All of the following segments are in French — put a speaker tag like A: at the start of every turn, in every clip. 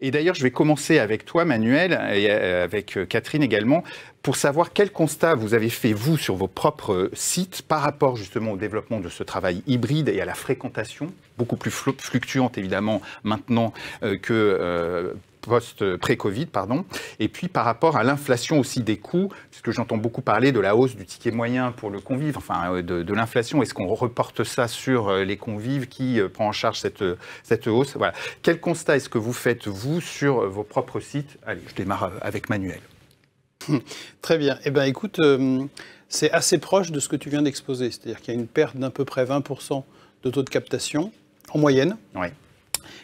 A: Et d'ailleurs, je vais commencer avec toi, Manuel, et euh, avec euh, Catherine également, pour savoir quel constat vous avez fait, vous, sur vos propres euh, sites par rapport justement au développement de ce travail hybride et à la fréquentation, beaucoup plus fluctuante évidemment maintenant que post-pré-Covid, pardon. Et puis par rapport à l'inflation aussi des coûts, puisque j'entends beaucoup parler de la hausse du ticket moyen pour le convive, enfin euh, de, l'inflation. Est-ce qu'on reporte ça sur euh, les convives qui euh, prend en charge cette, cette hausse Voilà. Quel constat est-ce que vous faites, vous,
B: sur vos propres sites Allez, je démarre avec Manuel. Très bien. Eh bien, écoute, c'est assez proche de ce que tu viens d'exposer. C'est-à-dire qu'il y a une perte d'à peu près 20% de taux de captation en moyenne. Oui.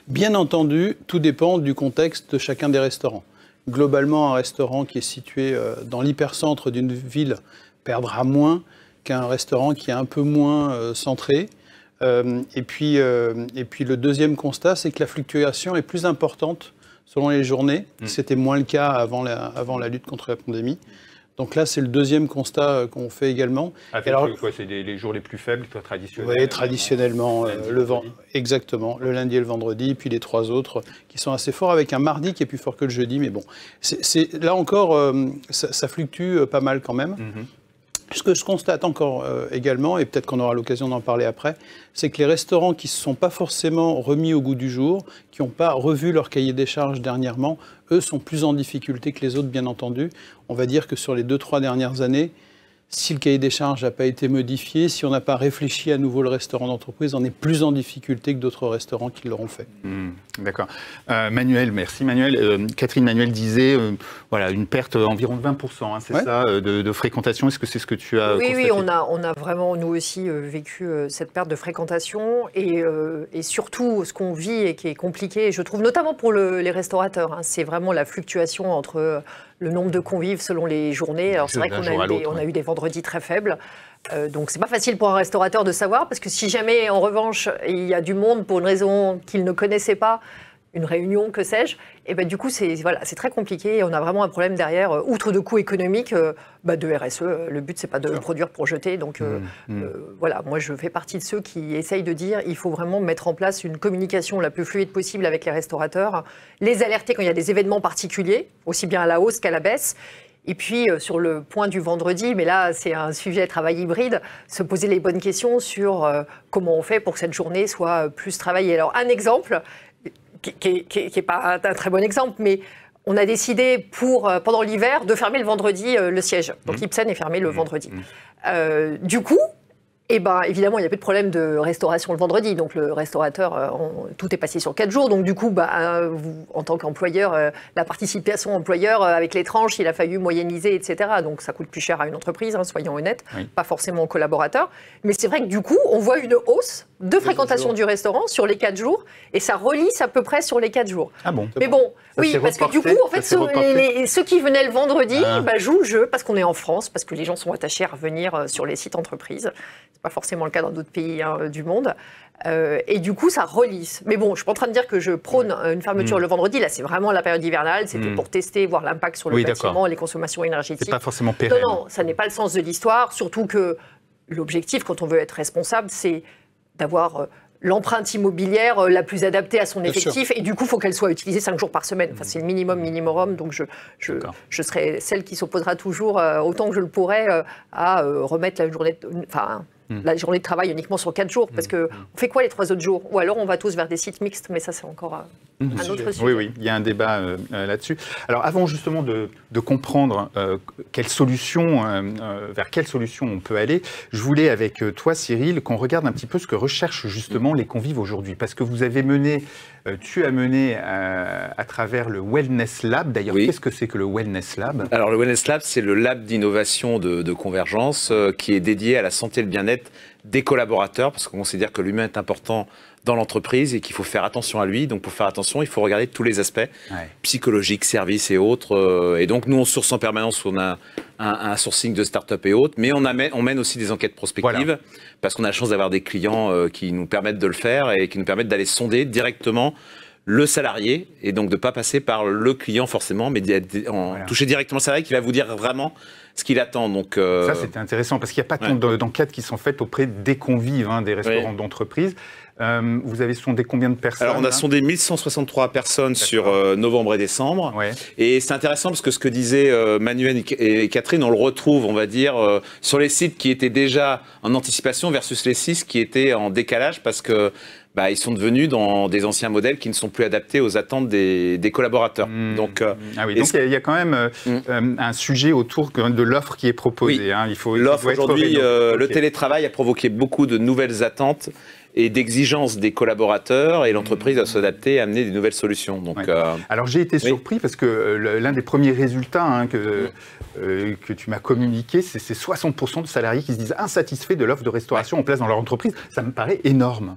B: Bien entendu, tout dépend du contexte de chacun des restaurants. Globalement, un restaurant qui est situé euh, dans l'hypercentre d'une ville perdra moins qu'un restaurant qui est un peu moins euh, centré. Euh, et, puis, le deuxième constat, c'est que la fluctuation est plus importante selon les journées. Mmh. C'était moins le cas avant la lutte contre la pandémie. Donc là, c'est le deuxième constat euh, qu'on fait également. Avec euh,
A: C'est les jours les plus faibles, traditionnellement Oui,
B: traditionnellement, euh, le Exactement, le lundi et le vendredi, puis les trois autres qui sont assez forts, avec un mardi qui est plus fort que le jeudi, mais bon. là encore, ça, fluctue pas mal quand même. Mhm. Ce que je constate encore euh, également, et peut-être qu'on aura l'occasion d'en parler après, c'est que les restaurants qui ne se sont pas forcément remis au goût du jour, qui n'ont pas revu leur cahier des charges dernièrement, eux sont plus en difficulté que les autres, bien entendu. On va dire que sur les deux, trois dernières années, si le cahier des charges n'a pas été modifié, si on n'a pas réfléchi à nouveau le restaurant d'entreprise, on est plus en difficulté que d'autres restaurants qui l'auront fait.
A: Hmm, d'accord. Euh, Manuel, merci Manuel. Euh, Catherine Manuel disait, euh, voilà, une perte environ 20%, hein, c'est ça, de, fréquentation. Est-ce que c'est ce que tu as Oui, constaté oui, on
C: a, on a vraiment, nous aussi, vécu cette perte de fréquentation et, surtout ce qu'on vit et qui est compliqué, je trouve, notamment pour les restaurateurs, hein, c'est vraiment la fluctuation entre le nombre de convives selon les journées. Alors c'est vrai qu'on a, eu des, a eu des vendredis très faibles. Euh, donc c'est pas facile pour un restaurateur de savoir parce que si jamais en revanche il y a du monde pour une raison qu'il ne connaissait pas, une réunion, que sais-je. Et ben, du coup, c'est voilà, très compliqué. On a vraiment un problème derrière, euh, outre de coûts économiques, euh, bah, de RSE. Le but, c'est pas de produire pour jeter. Donc euh, mmh, mmh. voilà, moi, je fais partie de ceux qui essayent de dire il faut vraiment mettre en place une communication la plus fluide possible avec les restaurateurs, les alerter quand il y a des événements particuliers, aussi bien à la hausse qu'à la baisse. Et puis, sur le point du vendredi, mais là, c'est un sujet de travail hybride, se poser les bonnes questions sur comment on fait pour que cette journée soit plus travaillée. Alors, un exemple, qui n'est pas un très bon exemple, mais on a décidé pour, euh, pendant l'hiver de fermer le vendredi euh, le siège. Donc mmh. Ibsen est fermé le mmh. vendredi. Mmh. Euh, du coup, eh bien, évidemment, il n'y a plus de problème de restauration le vendredi. Donc, le restaurateur, euh, tout est passé sur quatre jours. Donc, du coup, bah, euh, en tant qu'employeur, euh, la participation employeur avec les tranches, il a fallu moyenniser, etc. Donc, ça coûte plus cher à une entreprise, hein, soyons honnêtes, pas forcément aux collaborateurs. Mais c'est vrai que, du coup, on voit une hausse de fréquentation du restaurant sur les quatre jours et ça relisse à peu près sur les quatre jours. Ah bon Mais bon, oui, parce que du coup, en fait, ceux, qui venaient le vendredi ah. bah, jouent le jeu parce qu'on est en France, parce que les gens sont attachés à revenir sur les sites entreprises pas forcément le cas dans d'autres pays hein, du monde. Euh, et du coup, ça relisse. Mais bon, je suis pas en train de dire que je prône une fermeture mm. le vendredi. Là, c'est vraiment la période hivernale. C'était mm. pour tester, voir l'impact sur le bâtiment, les consommations énergétiques. n'est pas forcément pérenne. Non, non, ça n'est pas le sens de l'histoire. Surtout que l'objectif, quand on veut être responsable, c'est d'avoir euh, l'empreinte immobilière euh, la plus adaptée à son effectif. Et du coup, il faut qu'elle soit utilisée cinq jours par semaine. Enfin, c'est le minimum mm. minimum. Donc, je, je, je serai celle qui s'opposera toujours, autant que je le pourrai, à remettre la journée, enfin, la journée de travail uniquement sur quatre jours, parce mm. que fait quoi les trois autres jours Ou alors on va tous vers des sites mixtes, mais ça c'est encore
A: euh, mm. un, autre sujet. Oui, oui, il y a un débat euh, euh, là-dessus. Alors avant justement de, comprendre quelle solution, vers quelle solution on peut aller, je voulais avec toi Cyril qu'on regarde un petit peu ce que recherchent justement les convives aujourd'hui, parce que vous avez mené euh, tu as mené euh, à travers le Wellness Lab. D'ailleurs, qu'est-ce que c'est que le Wellness Lab
D: Alors, le Wellness Lab, c'est le lab d'innovation de, convergence euh, qui est dédié à la santé et le bien-être des collaborateurs, parce qu'on dire que l'humain est important dans l'entreprise et qu'il faut faire attention à lui. Donc pour faire attention, il faut regarder tous les aspects psychologiques, services et autres. Euh, et donc nous, on source en permanence, on a un, sourcing de start-up et autres, mais on, amène, on mène aussi des enquêtes prospectives parce qu'on a la chance d'avoir des clients euh, qui nous permettent de le faire et qui nous permettent d'aller sonder directement le salarié et donc de pas passer par le client forcément, mais en toucher directement le salarié qui va vous dire vraiment ce qu'il attend. Donc, euh, Ça, c'était
A: intéressant parce qu'il n'y a pas tant d'enquêtes qui sont faites auprès des convives hein, des restaurants d'entreprise. Euh, vous avez sondé combien de personnes Alors, on a hein
D: sondé 1163 personnes sur euh, novembre et décembre. Et c'est intéressant parce que ce que disaient Manuel et, Catherine, on le retrouve, on va dire, sur les sites qui étaient déjà en anticipation versus les sites qui étaient en décalage parce que bah, ils sont devenus dans des anciens modèles qui ne sont plus adaptés aux attentes des, des collaborateurs. Hmm. Euh, ah donc, il
A: y a quand même euh, hmm. euh, un sujet autour de l'offre qui est proposée. Hein, il faut l'offre aujourd'hui, le
D: télétravail a provoqué beaucoup de nouvelles attentes et d'exigences des collaborateurs et l'entreprise doit hmm. s'adapter et amener des nouvelles solutions. Donc,
A: Alors j'ai été surpris parce que l'un des premiers résultats hein, que, que tu m'as communiqué, c'est 60% de salariés qui se disent insatisfaits de l'offre de restauration en place dans leur entreprise. Ça me paraît énorme.